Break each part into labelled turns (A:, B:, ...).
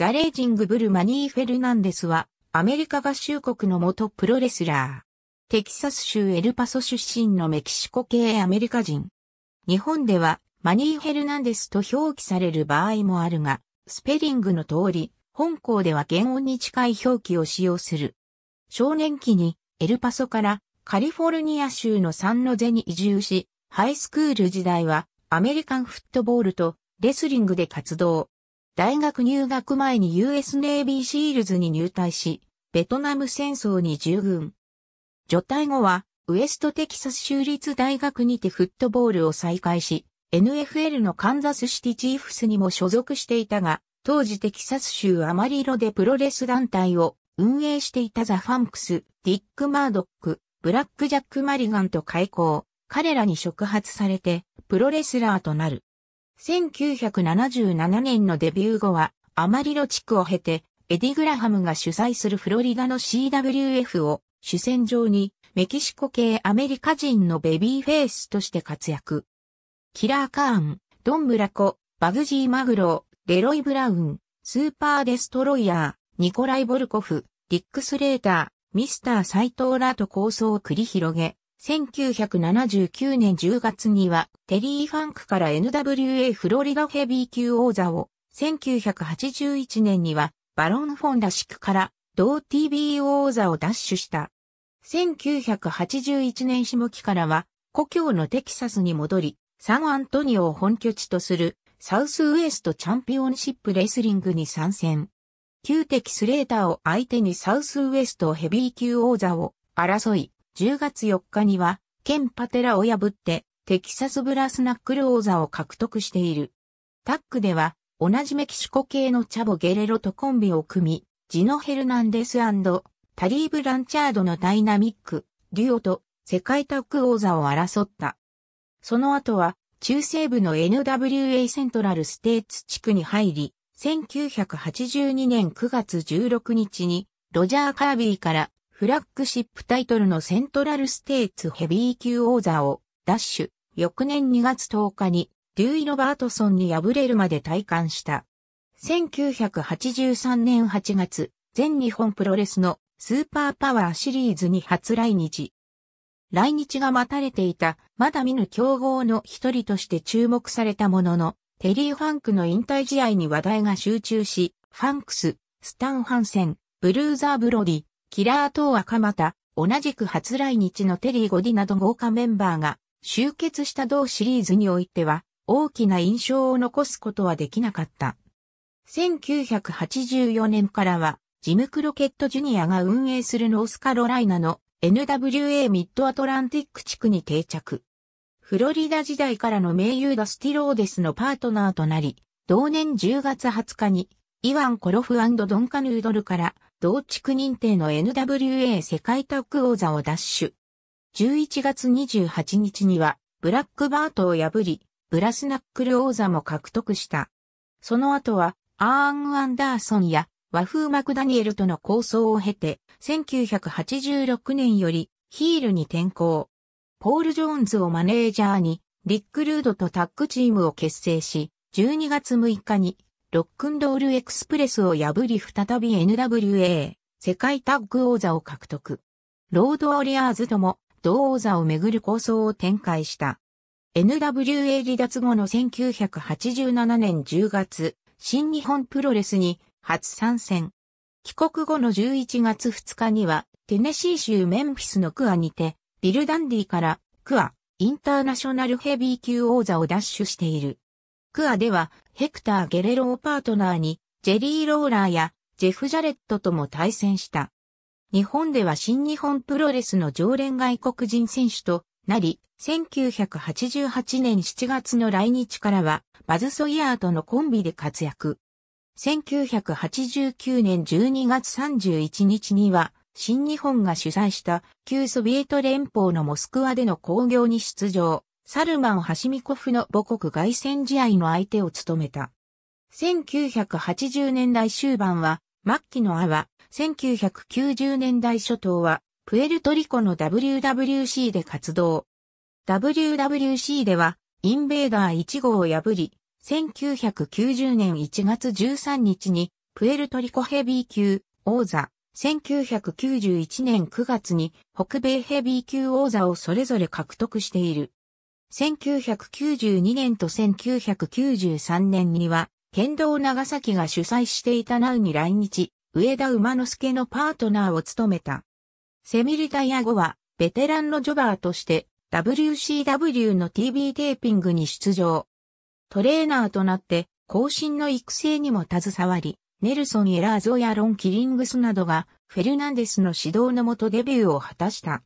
A: ザレージングブルマニー・フェルナンデスは、アメリカ合衆国の元プロレスラー。テキサス州エルパソ出身のメキシコ系アメリカ人。日本では、マニー・フェルナンデスと表記される場合もあるが、スペリングの通り、本校では原音に近い表記を使用する。少年期に、エルパソからカリフォルニア州のサンノゼに移住し、ハイスクール時代はアメリカンフットボールとレスリングで活動。大学入学前に US ネイビーシールズに入隊し、ベトナム戦争に従軍。除隊後は、ウエストテキサス州立大学にてフットボールを再開し、NFL のカンザスシティチーフスにも所属していたが、当時テキサス州アマリロでプロレス団体を運営していたザ・ファンクス、ディック・マードック、ブラック・ジャック・マリガンと開校。彼らに触発されて、プロレスラーとなる。1977年のデビュー後は、アマリロ地区を経て、エディ・グラハムが主催するフロリダの CWF を主戦場にメキシコ系アメリカ人のベビーフェイスとして活躍。キラー・カーン、ドン・ブラコ、バグジー・マグロデ・レロイ・ブラウン、スーパー・デストロイヤー、ニコライ・ボルコフ、ディック・スレーター、ミスター・サイトーラと構想を繰り広げ、1979年10月には、テリー・ファンクから NWA フロリダヘビー級王座を、1981年には、バロン・フォン・ダシクから、同 TBO 王座を奪取した。1981年下期からは、故郷のテキサスに戻り、サンアントニオを本拠地とする、サウスウエストチャンピオンシップレスリングに参戦。旧敵スレーターを相手にサウスウエストヘビー級王座を争い、10月4日には、ケン・パテラを破って、テキサスブラスナックル王座を獲得している。タックでは、同じメキシコ系のチャボ・ゲレロとコンビを組み、ジノ・ヘルナンデスタリーブ・ランチャードのダイナミック、デュオと世界タック王座を争った。その後は、中西部の NWA セントラルステーツ地区に入り、1982年9月16日に、ロジャー・カービーからフラッグシップタイトルのセントラルステーツヘビー級王座を、ダッシュ、翌年2月10日に、デューイ・ロバートソンに敗れるまで体感した。1983年8月、全日本プロレスのスーパーパワーシリーズに初来日。来日が待たれていた、まだ見ぬ競合の一人として注目されたものの、テリー・ファンクの引退試合に話題が集中し、ファンクス、スタン・ハンセン、ブルーザー・ブロディ、キラー等赤鎌同じく初来日のテリー・ゴディなど豪華メンバーが集結した同シリーズにおいては大きな印象を残すことはできなかった。1984年からはジム・クロケット・ジュニアが運営するノースカロライナの NWA ミッドアトランティック地区に定着。フロリダ時代からの名優ダスティローデスのパートナーとなり、同年10月20日にイワン・コロフドンカ・ヌードルから同地区認定の NWA 世界タッグ王座を奪取。11月28日には、ブラックバートを破り、ブラスナックル王座も獲得した。その後は、アーン・アンダーソンや和風マクダニエルとの構想を経て、1986年よりヒールに転向。ポール・ジョーンズをマネージャーに、リック・ルードとタッグチームを結成し、12月6日にロックンドールエクスプレスを破り再び NWA 世界タッグ王座を獲得。ロードオリアーズとも同王座をめぐる構想を展開した。NWA 離脱後の1987年10月、新日本プロレスに初参戦。帰国後の11月2日には、テネシー州メンフィスのクアにて、ビルダンディからクアインターナショナルヘビー級王座を奪取している。クアではヘクター・ゲレローパートナーに、ジェリー・ローラーやジェフ・ジャレットとも対戦した。日本では新日本プロレスの常連外国人選手となり、1988年7月の来日からは、バズ・ソイヤーとのコンビで活躍。1989年12月31日には、新日本が主催した旧ソビエト連邦のモスクワでの興行に出場。サルマン・ハシミコフの母国外戦試合の相手を務めた。1980年代終盤は、末期のアは、1990年代初頭は、プエルトリコの WWC で活動。WWC では、インベーダー1号を破り、1990年1月13日に、プエルトリコヘビー級王座、1991年9月に北米ヘビー級王座をそれぞれ獲得している。1992年と1993年には、剣道長崎が主催していたナウに来日、上田馬之助のパートナーを務めた。セミリタイア後は、ベテランのジョバーとして、WCW の TV テーピングに出場。トレーナーとなって、後進の育成にも携わり、ネルソン・エラーゾやロン・キリングスなどが、フェルナンデスの指導のもとデビューを果たした。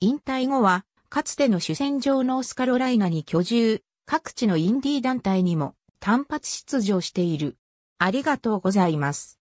A: 引退後は、かつての主戦場ノースカロライナに居住、各地のインディー団体にも単発出場している。ありがとうございます。